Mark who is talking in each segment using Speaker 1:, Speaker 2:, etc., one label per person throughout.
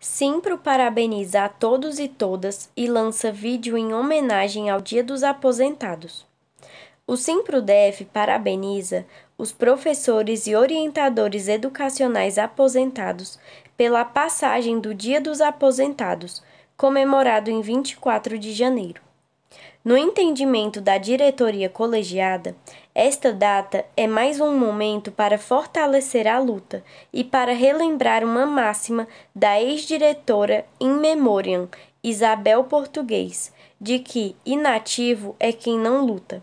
Speaker 1: Simpro parabeniza a todos e todas e lança vídeo em homenagem ao Dia dos Aposentados. O Simpro DF parabeniza os professores e orientadores educacionais aposentados pela passagem do Dia dos Aposentados, comemorado em 24 de janeiro. No entendimento da diretoria colegiada, esta data é mais um momento para fortalecer a luta e para relembrar uma máxima da ex-diretora in memoriam, Isabel Português, de que inativo é quem não luta.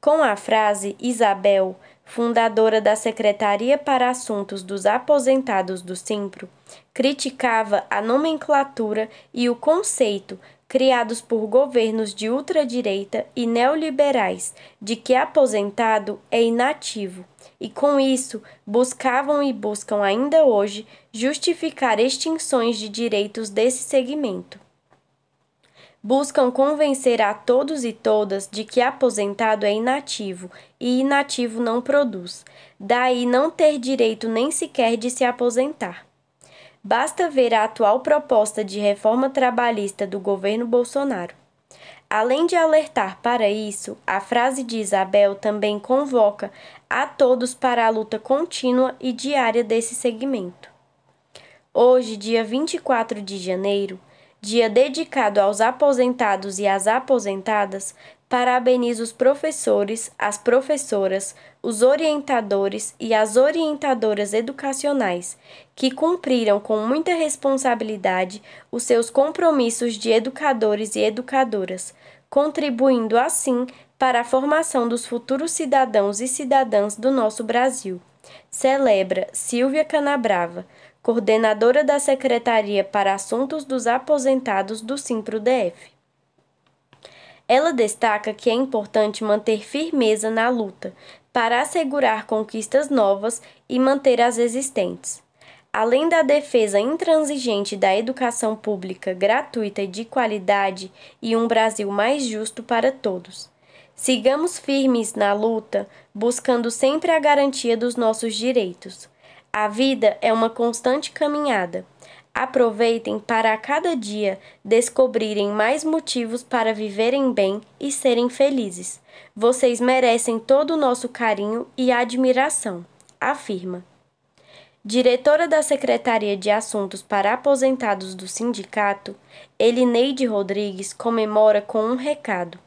Speaker 1: Com a frase, Isabel, fundadora da Secretaria para Assuntos dos Aposentados do Simpro, criticava a nomenclatura e o conceito criados por governos de ultradireita e neoliberais, de que aposentado é inativo, e com isso buscavam e buscam ainda hoje justificar extinções de direitos desse segmento. Buscam convencer a todos e todas de que aposentado é inativo e inativo não produz, daí não ter direito nem sequer de se aposentar. Basta ver a atual proposta de reforma trabalhista do governo Bolsonaro. Além de alertar para isso, a frase de Isabel também convoca a todos para a luta contínua e diária desse segmento. Hoje, dia 24 de janeiro, dia dedicado aos aposentados e às aposentadas, parabenizo os professores, as professoras, os orientadores e as orientadoras educacionais, que cumpriram com muita responsabilidade os seus compromissos de educadores e educadoras, contribuindo assim para a formação dos futuros cidadãos e cidadãs do nosso Brasil. Celebra Silvia Canabrava, coordenadora da Secretaria para Assuntos dos Aposentados do SIMPRO-DF. Ela destaca que é importante manter firmeza na luta para assegurar conquistas novas e manter as existentes. Além da defesa intransigente da educação pública gratuita e de qualidade e um Brasil mais justo para todos. Sigamos firmes na luta, buscando sempre a garantia dos nossos direitos. A vida é uma constante caminhada. Aproveitem para a cada dia descobrirem mais motivos para viverem bem e serem felizes. Vocês merecem todo o nosso carinho e admiração, afirma. Diretora da Secretaria de Assuntos para Aposentados do Sindicato, Elineide Rodrigues comemora com um recado.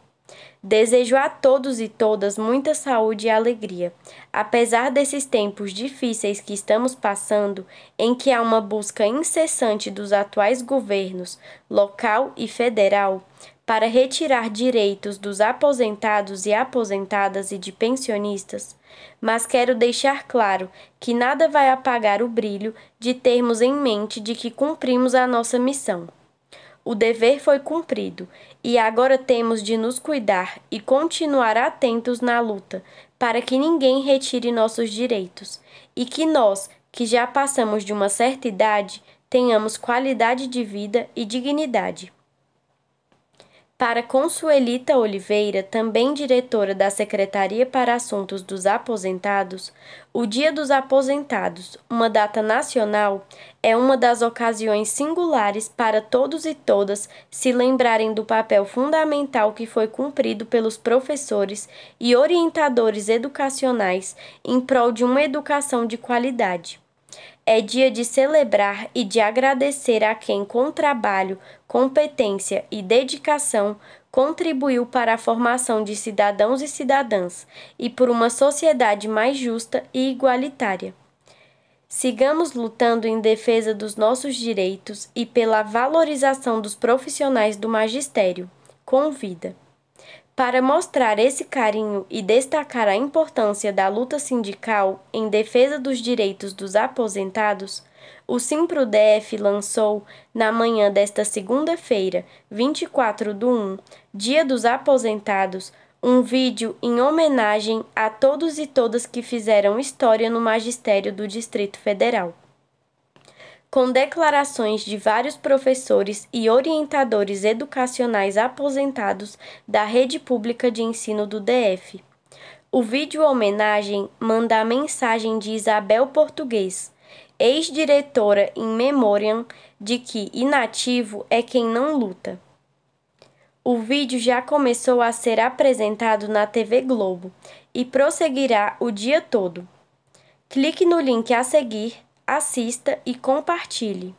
Speaker 1: Desejo a todos e todas muita saúde e alegria. Apesar desses tempos difíceis que estamos passando, em que há uma busca incessante dos atuais governos, local e federal, para retirar direitos dos aposentados e aposentadas e de pensionistas, mas quero deixar claro que nada vai apagar o brilho de termos em mente de que cumprimos a nossa missão. O dever foi cumprido e agora temos de nos cuidar e continuar atentos na luta, para que ninguém retire nossos direitos e que nós, que já passamos de uma certa idade, tenhamos qualidade de vida e dignidade. Para Consuelita Oliveira, também diretora da Secretaria para Assuntos dos Aposentados, o Dia dos Aposentados, uma data nacional, é uma das ocasiões singulares para todos e todas se lembrarem do papel fundamental que foi cumprido pelos professores e orientadores educacionais em prol de uma educação de qualidade é dia de celebrar e de agradecer a quem, com trabalho, competência e dedicação, contribuiu para a formação de cidadãos e cidadãs e por uma sociedade mais justa e igualitária. Sigamos lutando em defesa dos nossos direitos e pela valorização dos profissionais do magistério. Convida. Para mostrar esse carinho e destacar a importância da luta sindical em defesa dos direitos dos aposentados, o SimproDF lançou, na manhã desta segunda-feira, 24 do 1, Dia dos Aposentados, um vídeo em homenagem a todos e todas que fizeram história no magistério do Distrito Federal com declarações de vários professores e orientadores educacionais aposentados da rede pública de ensino do DF. O vídeo homenagem manda a mensagem de Isabel Português, ex-diretora em memoriam de que inativo é quem não luta. O vídeo já começou a ser apresentado na TV Globo e prosseguirá o dia todo. Clique no link a seguir assista e compartilhe.